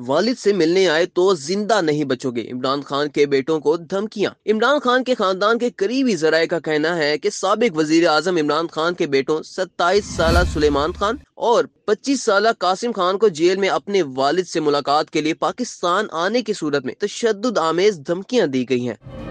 वालिद से मिलने आए तो जिंदा नहीं बचोगे इमरान खान के बेटों को धमकियां इमरान खान के खानदान के करीबी जराये का कहना है कि सबक वजीर आजम इमरान खान के बेटों सत्ताईस साल सुलेमान खान और 25 साल कासिम खान को जेल में अपने वालिद से मुलाकात के लिए पाकिस्तान आने की सूरत में तशद आमेज धमकियां दी गई हैं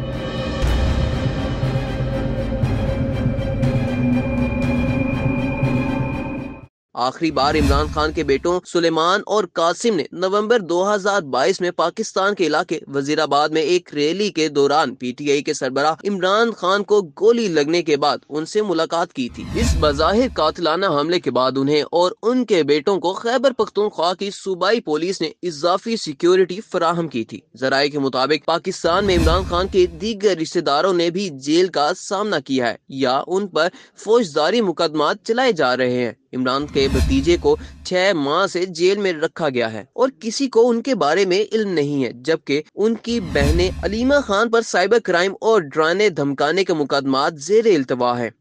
आखिरी बार इमरान खान के बेटों सुलेमान और कासिम ने नवंबर 2022 में पाकिस्तान के इलाके वजीराबाद में एक रैली के दौरान पीटीआई के सरबराह इमरान खान को गोली लगने के बाद उनसे मुलाकात की थी इस बाहिर कातलाना हमले के बाद उन्हें और उनके बेटों को खैबर पख्तूनख्वा की सूबाई पुलिस ने इजाफी सिक्योरिटी फराहम की थी जराये के मुताबिक पाकिस्तान में इमरान खान के दीगर रिश्तेदारों ने भी जेल का सामना किया है या उन पर फौजदारी मुकदमा चलाए जा रहे हैं इमरान के भतीजे को छह माह से जेल में रखा गया है और किसी को उनके बारे में इल्म नहीं है जबकि उनकी बहने अलीमा खान पर साइबर क्राइम और डराने धमकाने के मुकदमा जेर अल्तवा है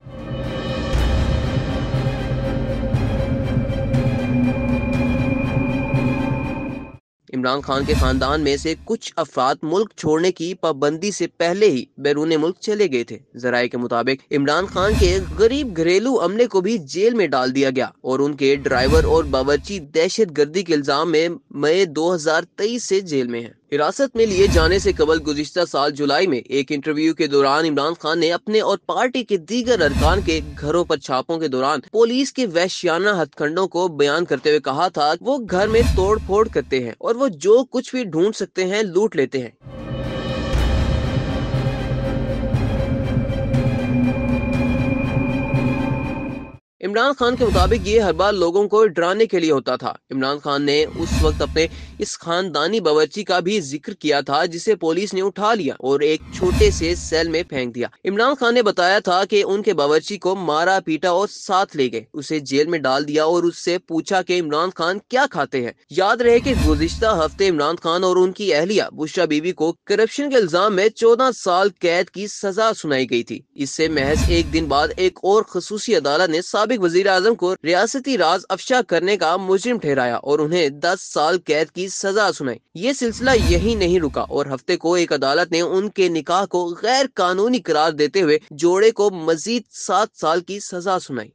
इमरान खान के खानदान में से कुछ अफराद मुल्क छोड़ने की पाबंदी से पहले ही बैरून मुल्क चले गए थे जराये के मुताबिक इमरान खान के गरीब घरेलू अमले को भी जेल में डाल दिया गया और उनके ड्राइवर और बावर्ची दहशत गर्दी के इल्जाम में मई दो हजार तेईस से जेल में है हिरासत में लिए जाने से कबल गुजशत साल जुलाई में एक इंटरव्यू के दौरान इमरान खान ने अपने और पार्टी के दीगर अरकान के घरों पर छापों के दौरान पुलिस के वैश्याना हथकंडों को बयान करते हुए कहा था वो घर में तोड़ फोड़ करते हैं और वो जो कुछ भी ढूंढ सकते हैं लूट लेते हैं इमरान खान के मुताबिक ये हर बार लोगों को डराने के लिए होता था इमरान खान ने उस वक्त अपने इस खानदानी बावर्ची का भी जिक्र किया था जिसे पुलिस ने उठा लिया और एक छोटे से सेल में फेंक दिया इमरान खान ने बताया था कि उनके बावर्ची को मारा पीटा और साथ ले गए उसे जेल में डाल दिया और उससे पूछा की इमरान खान क्या खाते है याद रहे की गुजश्ता हफ्ते इमरान खान और उनकी अहलिया बुशरा बीबी को करप्शन के इल्जाम में चौदह साल कैद की सजा सुनाई गयी थी इससे महज एक दिन बाद एक और खसूसी अदालत ने साबित मुताबिक वजीर आजम को रियासती राज अफशा करने का मुजरिम ठहराया और उन्हें दस साल कैद की सजा सुनाई ये सिलसिला यही नहीं रुका और हफ्ते को एक अदालत ने उनके निकाह को गैर कानूनी करार देते हुए जोड़े को मजीद सात साल की सजा सुनाई